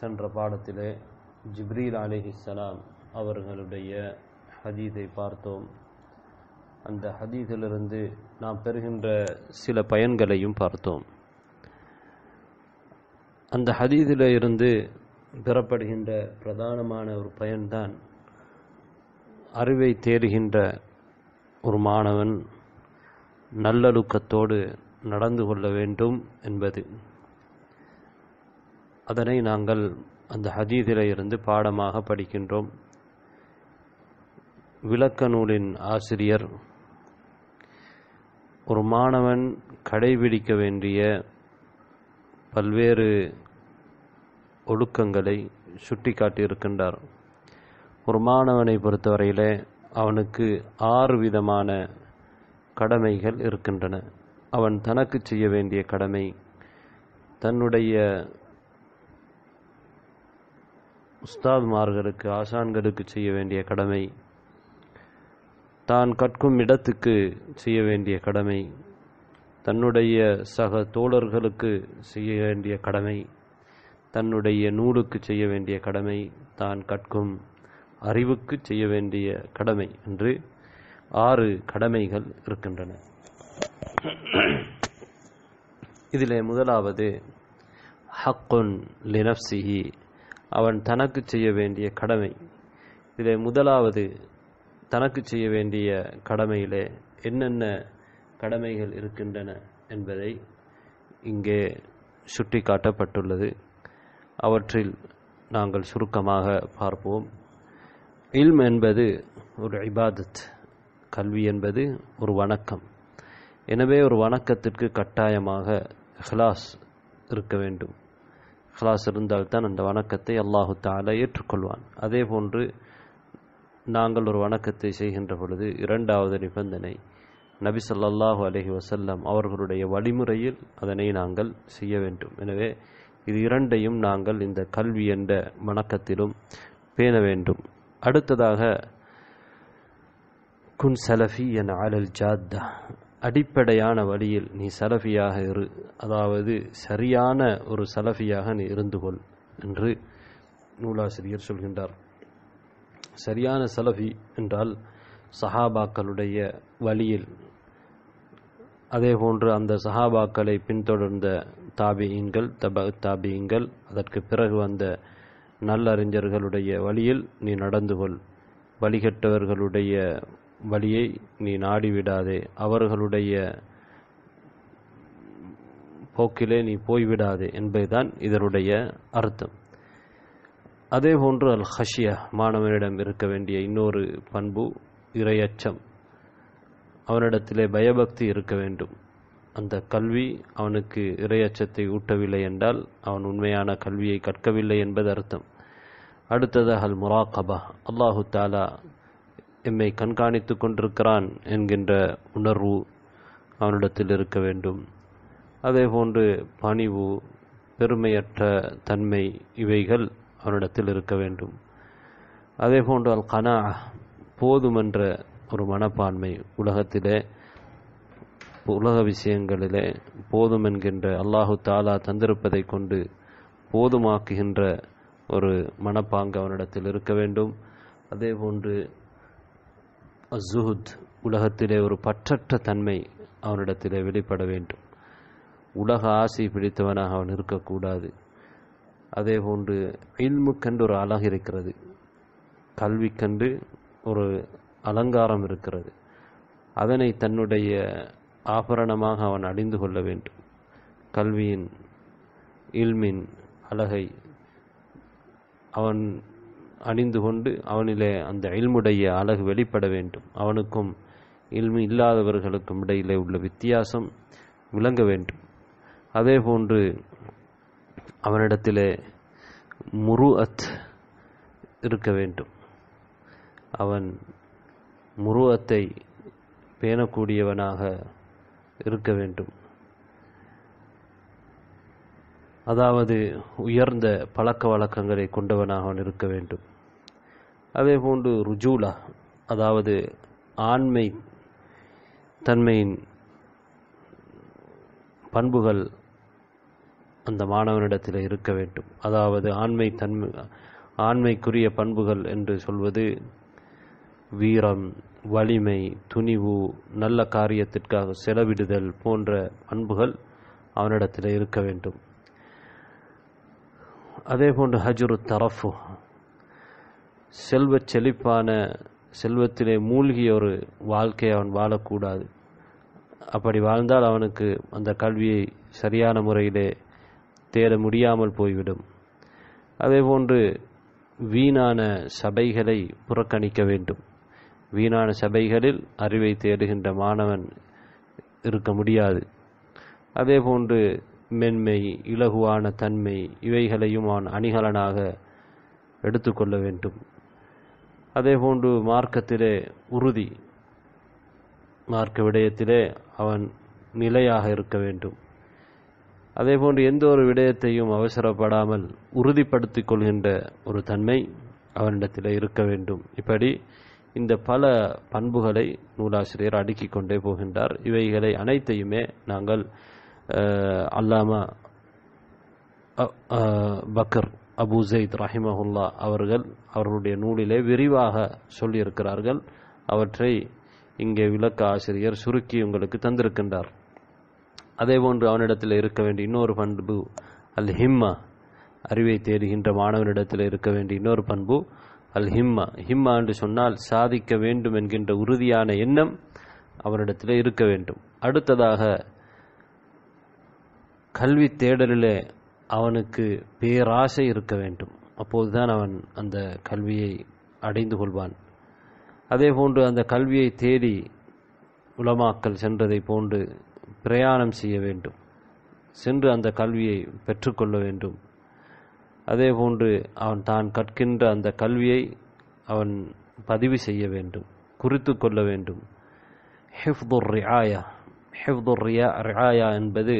சென்ற பாடத்திலே ஜிப்ரீல் அலிஹிஸ்லாம் அவர்களுடைய ஹதீதை பார்த்தோம் அந்த ஹதீதிலிருந்து நாம் பெறுகின்ற சில பயன்களையும் பார்த்தோம் அந்த ஹதீதில் இருந்து பெறப்படுகின்ற பிரதானமான ஒரு பயன்தான் அறிவை தேடுகின்ற ஒரு மாணவன் நல்லொழுக்கத்தோடு நடந்து கொள்ள வேண்டும் என்பது அதனை நாங்கள் அந்த ஹதீதில இருந்து பாடமாக படிக்கின்றோம் விளக்க நூலின் ஆசிரியர் ஒரு மாணவன் கடைபிடிக்க வேண்டிய பல்வேறு ஒழுக்கங்களை சுட்டி காட்டியிருக்கின்றார் ஒரு மாணவனை பொறுத்தவரையில் அவனுக்கு ஆறு விதமான கடமைகள் இருக்கின்றன அவன் தனக்கு செய்ய வேண்டிய கடமை தன்னுடைய உஸ்தாத்மார்களுக்கு ஆசான்களுக்கு செய்ய வேண்டிய கடமை தான் கற்கும் இடத்துக்கு செய்ய வேண்டிய கடமை தன்னுடைய சக தோழர்களுக்கு செய்ய வேண்டிய கடமை தன்னுடைய நூலுக்கு செய்ய வேண்டிய கடமை தான் கற்கும் அறிவுக்கு செய்ய வேண்டிய கடமை என்று ஆறு கடமைகள் இருக்கின்றன இதிலே முதலாவது ஹக்குன் லினப்சிஹி அவன் தனக்கு செய்ய வேண்டிய கடமை இதை முதலாவது தனக்கு செய்ய வேண்டிய கடமையிலே என்னென்ன கடமைகள் இருக்கின்றன என்பதை இங்கே சுட்டி காட்டப்பட்டுள்ளது அவற்றில் நாங்கள் சுருக்கமாக பார்ப்போம் இல்ம் என்பது ஒரு இபாதத் கல்வி என்பது ஒரு வணக்கம் எனவே ஒரு வணக்கத்திற்கு கட்டாயமாக ஹிலாஸ் இருக்க வேண்டும் ஹலாஸ் இருந்தால்தான் அந்த வணக்கத்தை அல்லாஹு தாலா ஏற்றுக்கொள்வான் அதே போன்று நாங்கள் ஒரு வணக்கத்தை செய்கின்ற பொழுது இரண்டாவது நிபந்தனை நபி சொல்லாஹு அலஹி வசல்லம் அவர்களுடைய வழிமுறையில் அதனை நாங்கள் செய்ய வேண்டும் எனவே இது இரண்டையும் நாங்கள் இந்த கல்வி என்ற வணக்கத்திலும் பேண வேண்டும் அடுத்ததாக குன் சலஃபி என் ஆலல் ஜாத்தா அடிப்படையான வழியில் நீ சலஃபியாக இரு அதாவது சரியான ஒரு சலஃபியாக நீ இருந்து கொள் என்று நூலாசிரியர் சொல்கின்றார் சரியான சலஃபி என்றால் சஹாபாக்களுடைய வழியில் அதேபோன்று அந்த சஹாபாக்களை பின்தொடர்ந்த தாபியங்கள் தப தாபியங்கள் அதற்கு பிறகு வந்த நல்லறிஞர்களுடைய வழியில் நீ நடந்து கொள் வழிகட்டவர்களுடைய வழியை நீ நாடிவிடாதே அவர்களுடைய போக்கிலே நீ போய்விடாதே என்பதுதான் இதனுடைய அர்த்தம் அதே போன்று அல் ஹஷியா மாணவனிடம் இருக்க வேண்டிய இன்னொரு பண்பு இரையச்சம் அவனிடத்திலே பயபக்தி இருக்க வேண்டும் அந்த கல்வி அவனுக்கு இரையச்சத்தை ஊட்டவில்லை என்றால் அவன் உண்மையான கல்வியை கற்கவில்லை என்பது அர்த்தம் அடுத்ததாக அல் முராக்கபா அல்லாஹு தாலா எம்மை கண்காணித்து கொண்டிருக்கிறான் என்கின்ற உணர்வு அவனிடத்தில் இருக்க வேண்டும் அதே போன்று பணிவு பெருமையற்ற தன்மை இவைகள் அவனிடத்தில் இருக்க வேண்டும் அதே போன்று அல் கனா போதுமென்ற ஒரு மனப்பான்மை உலகத்திலே உலக விஷயங்களிலே போதும் என்கின்ற அல்லாஹு தாலா தந்திருப்பதை கொண்டு போதுமாக்குகின்ற ஒரு மனப்பாங்கு அவனிடத்தில் இருக்க வேண்டும் அதே போன்று அசுஹுத் உலகத்திலே ஒரு பற்றற்ற தன்மை அவனிடத்திலே வெளிப்பட வேண்டும் உலக ஆசை பிடித்தவனாக அவன் இருக்கக்கூடாது அதே போன்று இல்முக்கென்று ஒரு அழகு இருக்கிறது கல்விக்கென்று ஒரு அலங்காரம் இருக்கிறது அதனை தன்னுடைய ஆபரணமாக அவன் அணிந்து கொள்ள வேண்டும் கல்வியின் இல்மின் அழகை அவன் அணிந்து கொண்டு அவனிலே அந்த இல்முடைய அழகு வெளிப்பட வேண்டும் அவனுக்கும் இல்மு இல்லாதவர்களுக்கும் இடையிலே உள்ள வித்தியாசம் விளங்க வேண்டும் அதே போன்று அவனிடத்திலே அத் இருக்க வேண்டும் அவன் முருவத்தை பேணக்கூடியவனாக இருக்க வேண்டும் அதாவது உயர்ந்த பழக்க வழக்கங்களை கொண்டவனாக அவன் இருக்க வேண்டும் அதே போன்று ருஜூலா அதாவது ஆண்மை தன்மையின் பண்புகள் அந்த மாணவனிடத்தில் இருக்க வேண்டும் அதாவது ஆண்மை தன்மை ஆண்மைக்குரிய பண்புகள் என்று சொல்வது வீரம் வலிமை துணிவு நல்ல காரியத்திற்காக செலவிடுதல் போன்ற பண்புகள் அவனிடத்தில் இருக்க வேண்டும் அதே போன்று ஹஜுரு தரஃபு செல்வ செழிப்பான செல்வத்திலே மூழ்கிய ஒரு வாழ்க்கையை அவன் வாழக்கூடாது அப்படி வாழ்ந்தால் அவனுக்கு அந்த கல்வியை சரியான முறையிலே தேட முடியாமல் போய்விடும் அதே போன்று வீணான சபைகளை புறக்கணிக்க வேண்டும் வீணான சபைகளில் அறிவை தேடுகின்ற மாணவன் இருக்க முடியாது அதே போன்று மென்மை இலகுவான தன்மை இவைகளையும் அவன் அணிகலனாக எடுத்துக்கொள்ள வேண்டும் அதேபோன்று மார்க்கத்திலே உறுதி மார்க்க விடயத்திலே அவன் நிலையாக இருக்க வேண்டும் அதேபோன்று எந்த ஒரு விடயத்தையும் அவசரப்படாமல் உறுதிப்படுத்தி கொள்கின்ற ஒரு தன்மை அவனிடத்தில் இருக்க வேண்டும் இப்படி இந்த பல பண்புகளை நூலாசிரியர் அடுக்கிக் கொண்டே போகின்றார் இவைகளை அனைத்தையுமே நாங்கள் அல்லாமா பக்கர் அபு ஜெயித் ரஹிமஹுல்லா அவர்கள் அவர்களுடைய நூலிலே விரிவாக சொல்லியிருக்கிறார்கள் அவற்றை இங்கே விளக்க ஆசிரியர் சுருக்கி உங்களுக்கு தந்திருக்கின்றார் அதேபோன்று அவனிடத்தில் இருக்க வேண்டிய இன்னொரு பண்பு அல் ஹிம்மா அறிவை தேடுகின்ற மாணவனிடத்தில் இருக்க வேண்டிய இன்னொரு பண்பு அல் ஹிம்மா ஹிம்மா என்று சொன்னால் சாதிக்க வேண்டும் என்கின்ற உறுதியான எண்ணம் அவனிடத்தில் இருக்க வேண்டும் அடுத்ததாக கல்வி தேடலிலே அவனுக்கு பேராசை இருக்க வேண்டும் அப்போதுதான் அவன் அந்த கல்வியை அடைந்து கொள்வான் அதே போன்று அந்த கல்வியை தேடி உலமாக்கல் சென்றதை போன்று பிரயாணம் செய்ய வேண்டும் சென்று அந்த கல்வியை பெற்றுக்கொள்ள வேண்டும் அதே போன்று அவன் தான் கற்கின்ற அந்த கல்வியை அவன் பதிவு செய்ய வேண்டும் குறித்து கொள்ள வேண்டும் ஹெஃப்துர் ரியாயா ஹெஃப்துர் ரியா ரியாயா என்பது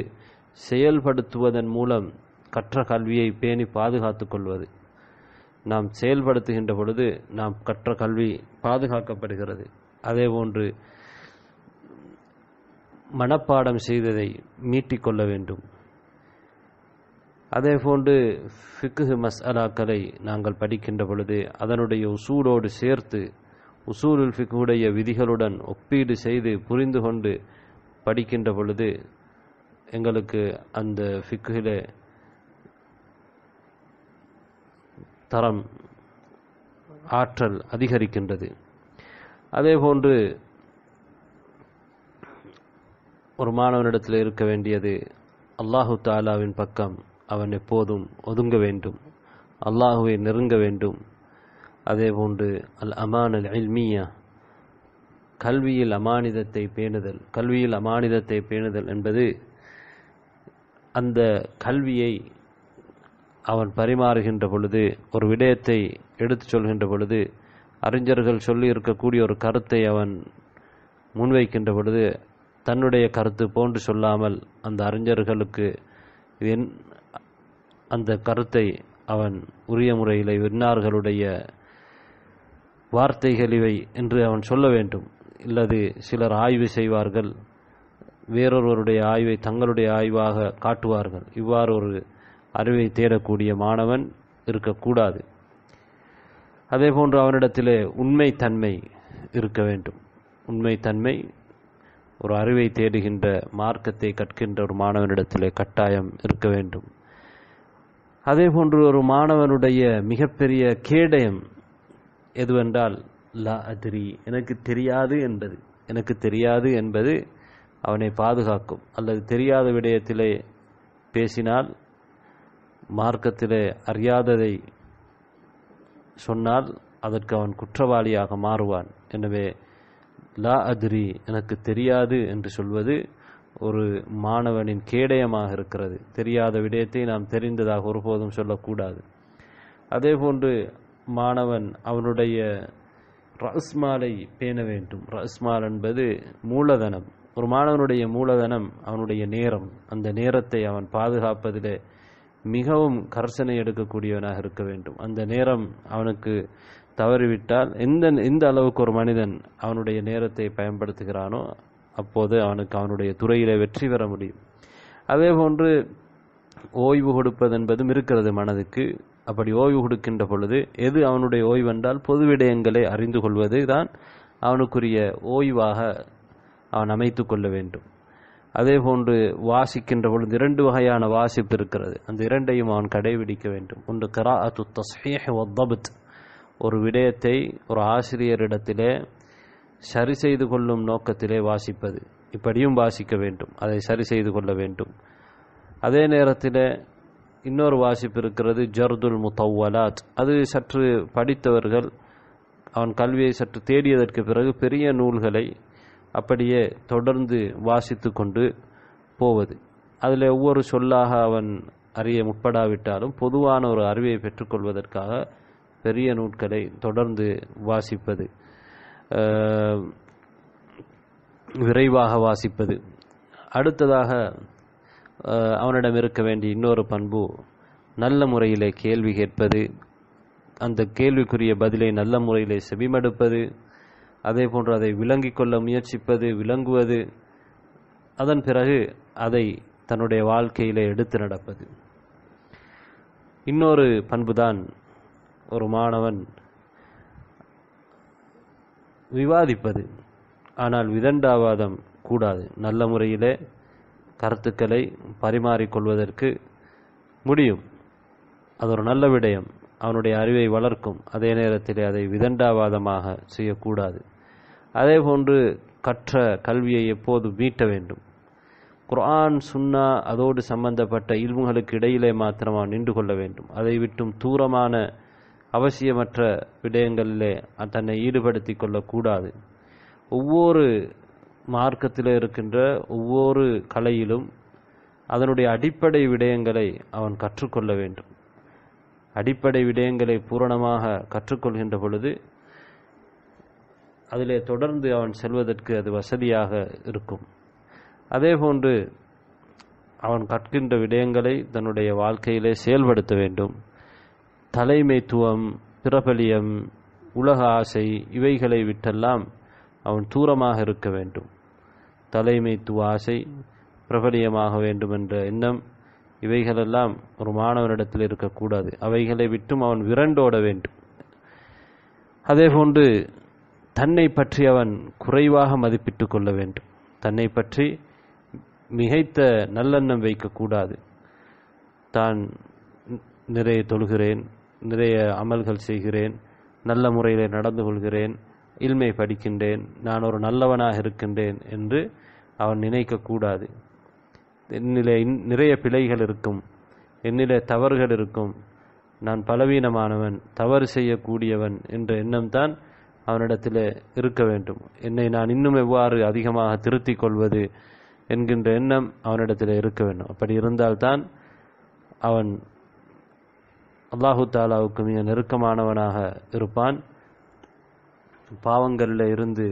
செயல்படுத்துவதன் மூலம் கற்ற கல்வியை பேணி பாதுகாத்து கொள்வது நாம் செயல்படுத்துகின்ற பொழுது நாம் கற்ற கல்வி பாதுகாக்கப்படுகிறது அதேபோன்று மனப்பாடம் செய்ததை மீட்டிக்கொள்ள வேண்டும் அதேபோன்று ஃபிக்கு மசாலாக்களை நாங்கள் படிக்கின்ற பொழுது அதனுடைய உசூலோடு சேர்த்து உசூலுல் ஃபிக்குடைய விதிகளுடன் ஒப்பீடு செய்து புரிந்து கொண்டு படிக்கின்ற பொழுது எங்களுக்கு அந்த ஃபிக்குகளே தரம் ஆற்றல் அதிகரிக்கின்றது அதே போன்று ஒரு மாணவனிடத்தில் இருக்க வேண்டியது அல்லாஹு தாலாவின் பக்கம் அவன் எப்போதும் ஒதுங்க வேண்டும் அல்லாஹுவை நெருங்க வேண்டும் அதே போன்று அல் அமான் அல் அல்மியா கல்வியில் அமானிதத்தை பேணுதல் கல்வியில் அமானிதத்தை பேணுதல் என்பது அந்த கல்வியை அவன் பரிமாறுகின்ற பொழுது ஒரு விடயத்தை எடுத்து சொல்கின்ற பொழுது அறிஞர்கள் சொல்லி இருக்கக்கூடிய ஒரு கருத்தை அவன் முன்வைக்கின்ற பொழுது தன்னுடைய கருத்து போன்று சொல்லாமல் அந்த அறிஞர்களுக்கு என் அந்த கருத்தை அவன் உரிய முறையில் விண்ணார்களுடைய வார்த்தைகள் இவை என்று அவன் சொல்ல வேண்டும் இல்லது சிலர் ஆய்வு செய்வார்கள் வேறொருவருடைய ஆய்வை தங்களுடைய ஆய்வாக காட்டுவார்கள் இவ்வாறு ஒரு அறிவை தேடக்கூடிய மாணவன் இருக்கக்கூடாது அதே போன்று அவனிடத்தில் உண்மைத்தன்மை இருக்க வேண்டும் உண்மைத்தன்மை ஒரு அறிவை தேடுகின்ற மார்க்கத்தை கற்கின்ற ஒரு மாணவனிடத்திலே கட்டாயம் இருக்க வேண்டும் அதே போன்று ஒரு மாணவனுடைய மிகப்பெரிய கேடயம் எதுவென்றால் லா அதிரி எனக்கு தெரியாது என்பது எனக்கு தெரியாது என்பது அவனை பாதுகாக்கும் அல்லது தெரியாத விடயத்திலே பேசினால் மார்க்கத்திலே அறியாததை சொன்னால் அதற்கு அவன் குற்றவாளியாக மாறுவான் எனவே லா அதிரி எனக்கு தெரியாது என்று சொல்வது ஒரு மாணவனின் கேடயமாக இருக்கிறது தெரியாத விடயத்தை நாம் தெரிந்ததாக ஒருபோதும் சொல்லக்கூடாது அதேபோன்று மாணவன் அவனுடைய ரஸ்மாலை பேண வேண்டும் ரஸ்மால் என்பது மூலதனம் ஒரு மாணவனுடைய மூலதனம் அவனுடைய நேரம் அந்த நேரத்தை அவன் பாதுகாப்பதிலே மிகவும் கர்சனை எடுக்கக்கூடியவனாக இருக்க வேண்டும் அந்த நேரம் அவனுக்கு தவறிவிட்டால் எந்த எந்த அளவுக்கு ஒரு மனிதன் அவனுடைய நேரத்தை பயன்படுத்துகிறானோ அப்போது அவனுக்கு அவனுடைய துறையிலே வெற்றி பெற முடியும் அதே போன்று ஓய்வு கொடுப்பது என்பதும் இருக்கிறது மனதுக்கு அப்படி ஓய்வு கொடுக்கின்ற பொழுது எது அவனுடைய ஓய்வென்றால் பொது விடயங்களை அறிந்து கொள்வது தான் அவனுக்குரிய ஓய்வாக அவன் அமைத்து கொள்ள வேண்டும் அதே போன்று வாசிக்கின்ற பொழுது இரண்டு வகையான வாசிப்பு இருக்கிறது அந்த இரண்டையும் அவன் கடைபிடிக்க வேண்டும் ஒன்று அத்து தஸ்ஹீஹ் ஒத்தபத் ஒரு விடயத்தை ஒரு ஆசிரியரிடத்திலே சரி செய்து கொள்ளும் நோக்கத்திலே வாசிப்பது இப்படியும் வாசிக்க வேண்டும் அதை சரி செய்து கொள்ள வேண்டும் அதே நேரத்தில் இன்னொரு வாசிப்பு இருக்கிறது ஜர்துல் முத்தவலாத் அது சற்று படித்தவர்கள் அவன் கல்வியை சற்று தேடியதற்கு பிறகு பெரிய நூல்களை அப்படியே தொடர்ந்து வாசித்து கொண்டு போவது அதில் ஒவ்வொரு சொல்லாக அவன் அறிய முற்படாவிட்டாலும் பொதுவான ஒரு அறிவை பெற்றுக்கொள்வதற்காக பெரிய நூட்களை தொடர்ந்து வாசிப்பது விரைவாக வாசிப்பது அடுத்ததாக அவனிடம் இருக்க வேண்டிய இன்னொரு பண்பு நல்ல முறையில் கேள்வி கேட்பது அந்த கேள்விக்குரிய பதிலை நல்ல முறையில் செவிமடுப்பது அதே போன்று அதை விளங்கிக் கொள்ள முயற்சிப்பது விளங்குவது அதன் பிறகு அதை தன்னுடைய வாழ்க்கையில் எடுத்து நடப்பது இன்னொரு பண்புதான் ஒரு மாணவன் விவாதிப்பது ஆனால் விதண்டாவாதம் கூடாது நல்ல முறையிலே கருத்துக்களை பரிமாறிக்கொள்வதற்கு முடியும் அது ஒரு நல்ல விடயம் அவனுடைய அறிவை வளர்க்கும் அதே நேரத்தில் அதை விதண்டாவாதமாக செய்யக்கூடாது அதே போன்று கற்ற கல்வியை எப்போது மீட்ட வேண்டும் குர்ஆன் சுன்னா அதோடு சம்பந்தப்பட்ட இல்முகளுக்கு இடையிலே மாத்திரமா நின்று கொள்ள வேண்டும் அதை விட்டும் தூரமான அவசியமற்ற விடயங்களிலே தன்னை ஈடுபடுத்தி கொள்ளக்கூடாது ஒவ்வொரு மார்க்கத்தில் இருக்கின்ற ஒவ்வொரு கலையிலும் அதனுடைய அடிப்படை விடயங்களை அவன் கற்றுக்கொள்ள வேண்டும் அடிப்படை விடயங்களை பூரணமாக கற்றுக்கொள்கின்ற பொழுது அதிலே தொடர்ந்து அவன் செல்வதற்கு அது வசதியாக இருக்கும் அதே போன்று அவன் கற்கின்ற விடயங்களை தன்னுடைய வாழ்க்கையிலே செயல்படுத்த வேண்டும் தலைமைத்துவம் பிரபலியம் உலக ஆசை இவைகளை விட்டெல்லாம் அவன் தூரமாக இருக்க வேண்டும் தலைமைத்துவ ஆசை பிரபலியமாக வேண்டும் என்ற எண்ணம் இவைகளெல்லாம் ஒரு மாணவனிடத்தில் இருக்கக்கூடாது அவைகளை விட்டும் அவன் விரண்டோட வேண்டும் அதே போன்று தன்னை பற்றி அவன் குறைவாக மதிப்பிட்டு கொள்ள வேண்டும் தன்னை பற்றி மிகைத்த நல்லெண்ணம் வைக்கக்கூடாது தான் நிறைய தொழுகிறேன் நிறைய அமல்கள் செய்கிறேன் நல்ல முறையில் நடந்து கொள்கிறேன் இல்மை படிக்கின்றேன் நான் ஒரு நல்லவனாக இருக்கின்றேன் என்று அவன் நினைக்கக்கூடாது என்னிலே நிறைய பிழைகள் இருக்கும் என்னிலே தவறுகள் இருக்கும் நான் பலவீனமானவன் தவறு செய்யக்கூடியவன் என்ற எண்ணம்தான் அவனிடத்தில் இருக்க வேண்டும் என்னை நான் இன்னும் எவ்வாறு அதிகமாக திருத்திக் கொள்வது என்கின்ற எண்ணம் அவனிடத்தில் இருக்க வேண்டும் அப்படி இருந்தால்தான் அவன் அல்லாஹு தாலாவுக்கு மிக நெருக்கமானவனாக இருப்பான் பாவங்களில் இருந்து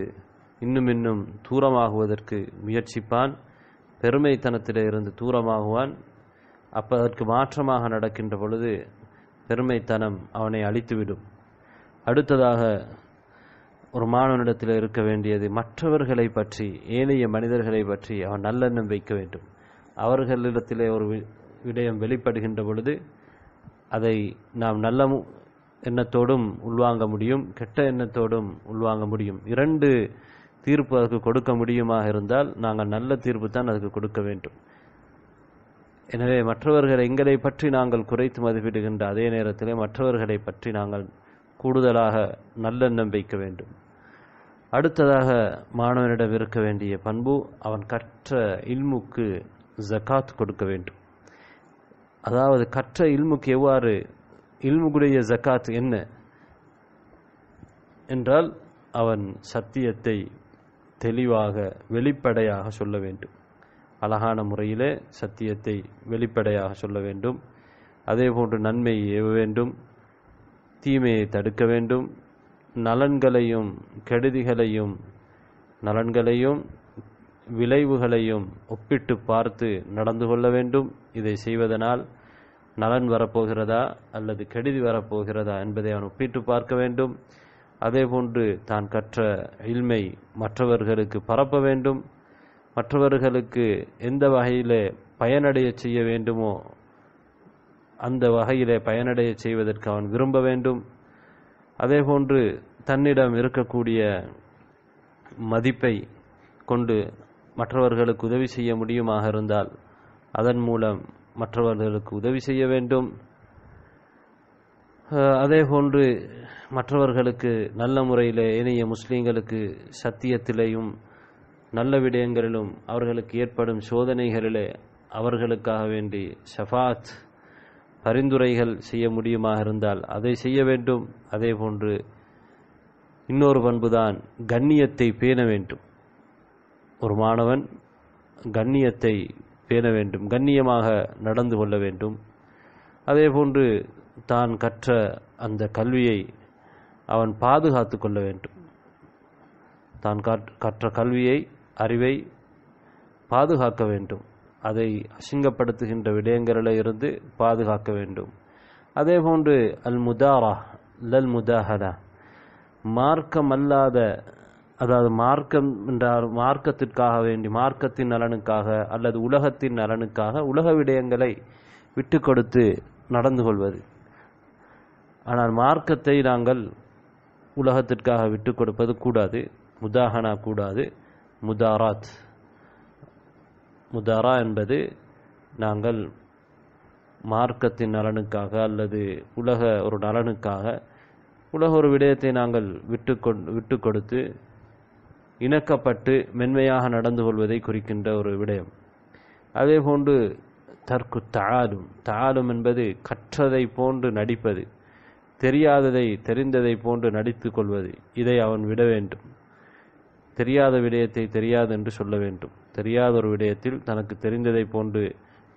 இன்னும் இன்னும் தூரமாகுவதற்கு முயற்சிப்பான் பெருமைத்தனத்தில் இருந்து தூரமாகுவான் அப்போ அதற்கு மாற்றமாக நடக்கின்ற பொழுது பெருமைத்தனம் அவனை அழித்துவிடும் அடுத்ததாக ஒரு மாணவனிடத்தில் இருக்க வேண்டியது மற்றவர்களை பற்றி ஏனைய மனிதர்களை பற்றி அவன் நல்லெண்ணம் வைக்க வேண்டும் அவர்களிடத்திலே ஒரு விடயம் வெளிப்படுகின்ற பொழுது அதை நாம் நல்ல எண்ணத்தோடும் உள்வாங்க முடியும் கெட்ட எண்ணத்தோடும் உள்வாங்க முடியும் இரண்டு தீர்ப்பு அதுக்கு கொடுக்க முடியுமாக இருந்தால் நாங்கள் நல்ல தீர்ப்பு தான் அதுக்கு கொடுக்க வேண்டும் எனவே மற்றவர்கள் எங்களை பற்றி நாங்கள் குறைத்து மதிப்பிடுகின்ற அதே நேரத்தில் மற்றவர்களை பற்றி நாங்கள் கூடுதலாக நல்லெண்ணம் வைக்க வேண்டும் அடுத்ததாக மாணவனிடம் இருக்க வேண்டிய பண்பு அவன் கற்ற இல்முக்கு ஜக்காத் கொடுக்க வேண்டும் அதாவது கற்ற இல்முக்கு எவ்வாறு இல்முகுடைய ஜக்காத் என்ன என்றால் அவன் சத்தியத்தை தெளிவாக வெளிப்படையாக சொல்ல வேண்டும் அழகான முறையிலே சத்தியத்தை வெளிப்படையாக சொல்ல வேண்டும் அதே போன்று நன்மையை ஏவ வேண்டும் தீமையை தடுக்க வேண்டும் நலன்களையும் கெடுதிகளையும் நலன்களையும் விளைவுகளையும் ஒப்பிட்டு பார்த்து நடந்து கொள்ள வேண்டும் இதை செய்வதனால் நலன் வரப்போகிறதா அல்லது கெடுதி வரப்போகிறதா என்பதை அவன் ஒப்பிட்டு பார்க்க வேண்டும் அதேபோன்று தான் கற்ற இல்மை மற்றவர்களுக்கு பரப்ப வேண்டும் மற்றவர்களுக்கு எந்த வகையிலே பயனடைய செய்ய வேண்டுமோ அந்த வகையிலே பயனடைய செய்வதற்கு அவன் விரும்ப வேண்டும் அதே போன்று தன்னிடம் இருக்கக்கூடிய மதிப்பை கொண்டு மற்றவர்களுக்கு உதவி செய்ய முடியுமாக இருந்தால் அதன் மூலம் மற்றவர்களுக்கு உதவி செய்ய வேண்டும் அதே போன்று மற்றவர்களுக்கு நல்ல முறையில் இணைய முஸ்லீம்களுக்கு சத்தியத்திலேயும் நல்ல விடயங்களிலும் அவர்களுக்கு ஏற்படும் சோதனைகளிலே அவர்களுக்காக வேண்டி ஷஃபாத் பரிந்துரைகள் செய்ய முடியுமாக இருந்தால் அதை செய்ய வேண்டும் அதே போன்று இன்னொரு பண்புதான் கண்ணியத்தை பேண வேண்டும் ஒரு மாணவன் கண்ணியத்தை பேண வேண்டும் கண்ணியமாக நடந்து கொள்ள வேண்டும் அதே போன்று தான் கற்ற அந்த கல்வியை அவன் பாதுகாத்து கொள்ள வேண்டும் தான் கற்ற கல்வியை அறிவை பாதுகாக்க வேண்டும் அதை அசிங்கப்படுத்துகின்ற விடயங்களில் இருந்து பாதுகாக்க வேண்டும் அதே போன்று அல் முதாரா லல் முதாஹதா மார்க்கமல்லாத அதாவது மார்க்கம் என்றால் மார்க்கத்திற்காக வேண்டி மார்க்கத்தின் நலனுக்காக அல்லது உலகத்தின் நலனுக்காக உலக விடயங்களை விட்டு கொடுத்து நடந்து கொள்வது ஆனால் மார்க்கத்தை நாங்கள் உலகத்திற்காக விட்டு கொடுப்பது கூடாது முதாகனா கூடாது முதாராத் முதாரா என்பது நாங்கள் மார்க்கத்தின் நலனுக்காக அல்லது உலக ஒரு நலனுக்காக உலக ஒரு விடயத்தை நாங்கள் விட்டு விட்டு கொடுத்து இணக்கப்பட்டு மென்மையாக நடந்து கொள்வதை குறிக்கின்ற ஒரு விடயம் அதே போன்று தற்கு தாளும் தாளும் என்பது கற்றதை போன்று நடிப்பது தெரியாததை தெரிந்ததை போன்று நடித்து கொள்வது இதை அவன் விட வேண்டும் தெரியாத விடயத்தை தெரியாது என்று சொல்ல வேண்டும் தெரியாத ஒரு விடயத்தில் தனக்கு தெரிந்ததை போன்று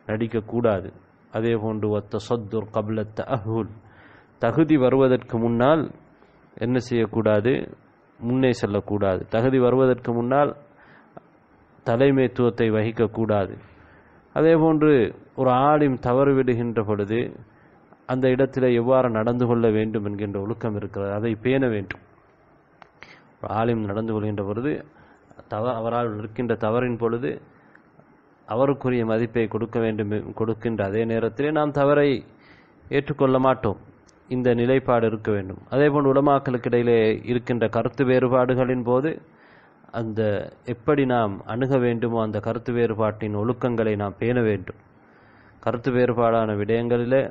நடிக்கக்கூடாது அதே போன்று ஒத்த சொத்துர் கபலத்த தகுல் தகுதி வருவதற்கு முன்னால் என்ன செய்யக்கூடாது முன்னே செல்லக்கூடாது தகுதி வருவதற்கு முன்னால் தலைமைத்துவத்தை வகிக்கக்கூடாது அதே போன்று ஒரு ஆளிம் தவறு விடுகின்ற பொழுது அந்த இடத்தில் எவ்வாறு நடந்து கொள்ள வேண்டும் என்கின்ற ஒழுக்கம் இருக்கிறது அதை பேண வேண்டும் ஒரு ஆலிம் நடந்து கொள்கின்ற பொழுது தவ அவரால் இருக்கின்ற தவறின் பொழுது அவருக்குரிய மதிப்பை கொடுக்க வேண்டும் கொடுக்கின்ற அதே நேரத்திலே நாம் தவறை ஏற்றுக்கொள்ள மாட்டோம் இந்த நிலைப்பாடு இருக்க வேண்டும் உடமாக்களுக்கு இடையிலே இருக்கின்ற கருத்து வேறுபாடுகளின் போது அந்த எப்படி நாம் அணுக வேண்டுமோ அந்த கருத்து வேறுபாட்டின் ஒழுக்கங்களை நாம் பேண வேண்டும் கருத்து வேறுபாடான விடயங்களிலே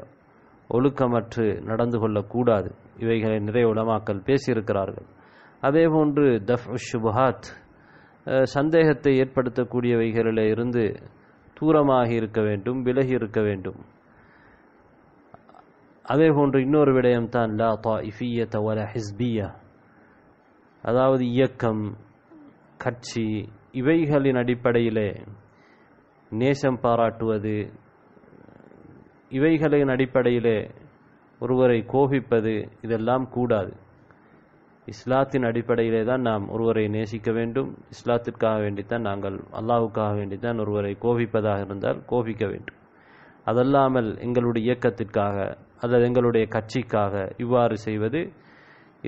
ஒழுக்கமற்று நடந்து கொள்ளக்கூடாது இவைகளை நிறைய உலமாக்கல் பேசியிருக்கிறார்கள் அதேபோன்று தஃப் ஷுபஹாத் சந்தேகத்தை ஏற்படுத்தக்கூடியவைகளில் இருந்து தூரமாக இருக்க வேண்டும் விலகி இருக்க வேண்டும் அதே போன்று இன்னொரு விடயம் தான் லா தா இஃபிய வல ஹிஸ்பியா அதாவது இயக்கம் கட்சி இவைகளின் அடிப்படையிலே நேசம் பாராட்டுவது இவைகளின் அடிப்படையிலே ஒருவரை கோபிப்பது இதெல்லாம் கூடாது இஸ்லாத்தின் அடிப்படையிலே தான் நாம் ஒருவரை நேசிக்க வேண்டும் இஸ்லாத்திற்காக வேண்டித்தான் நாங்கள் அல்லாவுக்காக வேண்டித்தான் ஒருவரை கோபிப்பதாக இருந்தால் கோபிக்க வேண்டும் அதல்லாமல் எங்களுடைய இயக்கத்திற்காக அல்லது எங்களுடைய கட்சிக்காக இவ்வாறு செய்வது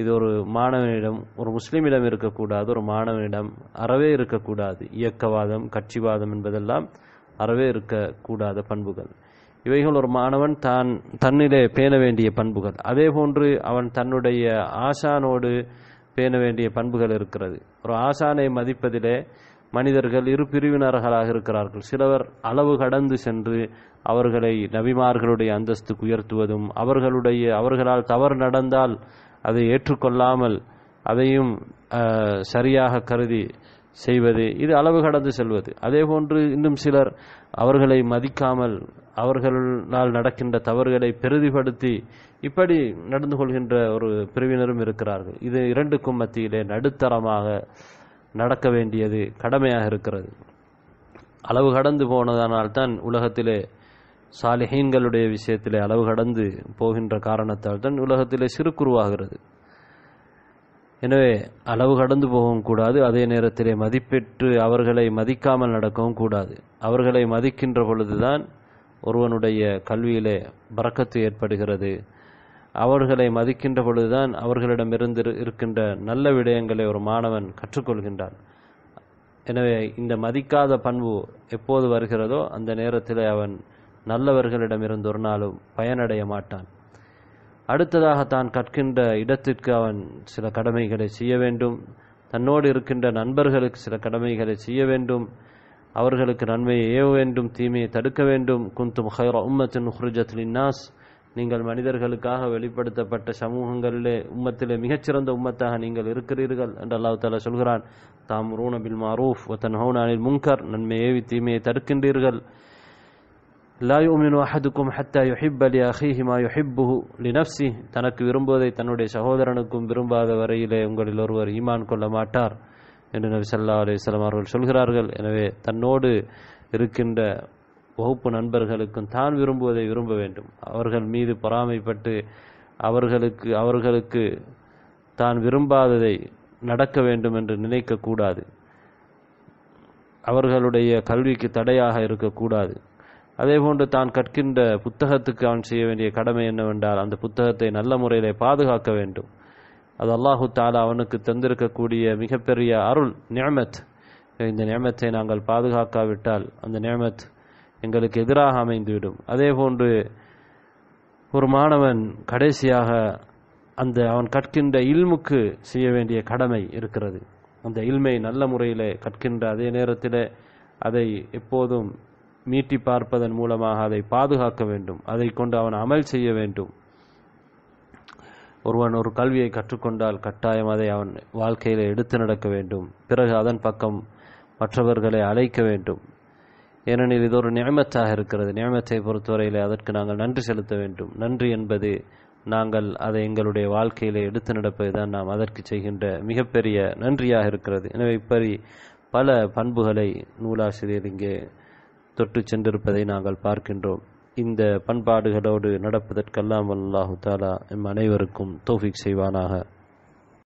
இது ஒரு மாணவனிடம் ஒரு முஸ்லீமிடம் இருக்கக்கூடாது ஒரு மாணவனிடம் அறவே இருக்கக்கூடாது இயக்கவாதம் கட்சிவாதம் என்பதெல்லாம் அறவே இருக்கக்கூடாத பண்புகள் இவைகள் ஒரு மாணவன் தான் தன்னிலே பேண வேண்டிய பண்புகள் அதே போன்று அவன் தன்னுடைய ஆசானோடு பேண வேண்டிய பண்புகள் இருக்கிறது ஒரு ஆசானை மதிப்பதிலே மனிதர்கள் இரு பிரிவினர்களாக இருக்கிறார்கள் சிலவர் அளவு கடந்து சென்று அவர்களை நபிமார்களுடைய அந்தஸ்துக்கு உயர்த்துவதும் அவர்களுடைய அவர்களால் தவறு நடந்தால் அதை ஏற்றுக்கொள்ளாமல் அதையும் சரியாக கருதி செய்வது இது அளவு கடந்து செல்வது அதே போன்று இன்னும் சிலர் அவர்களை மதிக்காமல் அவர்களால் நடக்கின்ற தவறுகளை பெருதிப்படுத்தி இப்படி நடந்து கொள்கின்ற ஒரு பிரிவினரும் இருக்கிறார்கள் இது இரண்டுக்கும் மத்தியிலே நடுத்தரமாக நடக்க வேண்டியது கடமையாக இருக்கிறது அளவு கடந்து போனதனால்தான் உலகத்திலே சாலிஹீன்களுடைய விஷயத்திலே அளவு கடந்து போகின்ற காரணத்தால் தான் உலகத்திலே சிறுக்குருவாகிறது எனவே அளவு கடந்து போகவும் கூடாது அதே நேரத்திலே மதிப்பெற்று அவர்களை மதிக்காமல் நடக்கவும் கூடாது அவர்களை மதிக்கின்ற பொழுதுதான் ஒருவனுடைய கல்வியிலே பறக்கத்து ஏற்படுகிறது அவர்களை மதிக்கின்ற பொழுதுதான் அவர்களிடமிருந்து இருக்கின்ற நல்ல விடயங்களை ஒரு மாணவன் கற்றுக்கொள்கின்றான் எனவே இந்த மதிக்காத பண்பு எப்போது வருகிறதோ அந்த நேரத்தில் அவன் நல்லவர்களிடமிருந்து ஒரு நாளும் பயனடைய மாட்டான் அடுத்ததாக தான் கற்கின்ற இடத்திற்கு அவன் சில கடமைகளை செய்ய வேண்டும் தன்னோடு இருக்கின்ற நண்பர்களுக்கு சில கடமைகளை செய்ய வேண்டும் அவர்களுக்கு நன்மையை ஏவ வேண்டும் தீமையை தடுக்க வேண்டும் குந்தும் ஹைர உம்மத்தின் உஹ்ரிஜத்லின் நாஸ் நீங்கள் மனிதர்களுக்காக வெளிப்படுத்தப்பட்ட சமூகங்களிலே உம்மத்திலே மிகச்சிறந்த உம்மத்தாக நீங்கள் இருக்கிறீர்கள் என்று அல்லாஹ் தாலா சொல்கிறான் தாம் பில் மாரூஃப் ஒத்தன் ஹவுனானில் முங்கர் நன்மை ஏவி தீமையை தடுக்கின்றீர்கள் لا يؤمن அஹதுக்கும் حتى யுஹிப் அலி ما يحبه لنفسه تنك தனக்கு விரும்புவதை தன்னுடைய சகோதரனுக்கும் விரும்பாத வரையிலே உங்களில் ஒருவர் ஈமான் கொள்ள மாட்டார் என்று நபி சல்லா அலிஸ்லாம் அவர்கள் சொல்கிறார்கள் எனவே தன்னோடு இருக்கின்ற வகுப்பு நண்பர்களுக்கும் தான் விரும்புவதை விரும்ப வேண்டும் அவர்கள் மீது பொறாமைப்பட்டு அவர்களுக்கு அவர்களுக்கு தான் விரும்பாததை நடக்க வேண்டும் என்று நினைக்கக்கூடாது அவர்களுடைய கல்விக்கு தடையாக இருக்கக்கூடாது அதேபோன்று தான் கற்கின்ற புத்தகத்துக்கு அவன் செய்ய வேண்டிய கடமை என்னவென்றால் அந்த புத்தகத்தை நல்ல முறையில் பாதுகாக்க வேண்டும் அது அல்லாஹு தாலா அவனுக்கு தந்திருக்கக்கூடிய மிகப்பெரிய அருள் நியமத் இந்த நியமத்தை நாங்கள் பாதுகாக்காவிட்டால் அந்த நியமத் எங்களுக்கு எதிராக அமைந்துவிடும் அதே போன்று ஒரு மாணவன் கடைசியாக அந்த அவன் கற்கின்ற இல்முக்கு செய்ய வேண்டிய கடமை இருக்கிறது அந்த இல்மை நல்ல முறையில் கற்கின்ற அதே நேரத்தில் அதை எப்போதும் மீட்டி பார்ப்பதன் மூலமாக அதை பாதுகாக்க வேண்டும் அதை கொண்டு அவன் அமல் செய்ய வேண்டும் ஒருவன் ஒரு கல்வியை கற்றுக்கொண்டால் கட்டாயம் அதை அவன் வாழ்க்கையில் எடுத்து நடக்க வேண்டும் பிறகு அதன் பக்கம் மற்றவர்களை அழைக்க வேண்டும் ஏனெனில் இது ஒரு நியமத்தாக இருக்கிறது நியமத்தை பொறுத்தவரையில் அதற்கு நாங்கள் நன்றி செலுத்த வேண்டும் நன்றி என்பது நாங்கள் அதை எங்களுடைய வாழ்க்கையில் எடுத்து நடப்பது தான் நாம் அதற்கு செய்கின்ற மிகப்பெரிய நன்றியாக இருக்கிறது எனவே இப்படி பல பண்புகளை நூலாசிரியர் இங்கே தொட்டு சென்றிருப்பதை நாங்கள் பார்க்கின்றோம் இந்த பண்பாடுகளோடு நடப்பதற்கெல்லாம் அல்லாஹு தாலா எம் அனைவருக்கும் தோஃபிக் செய்வானாக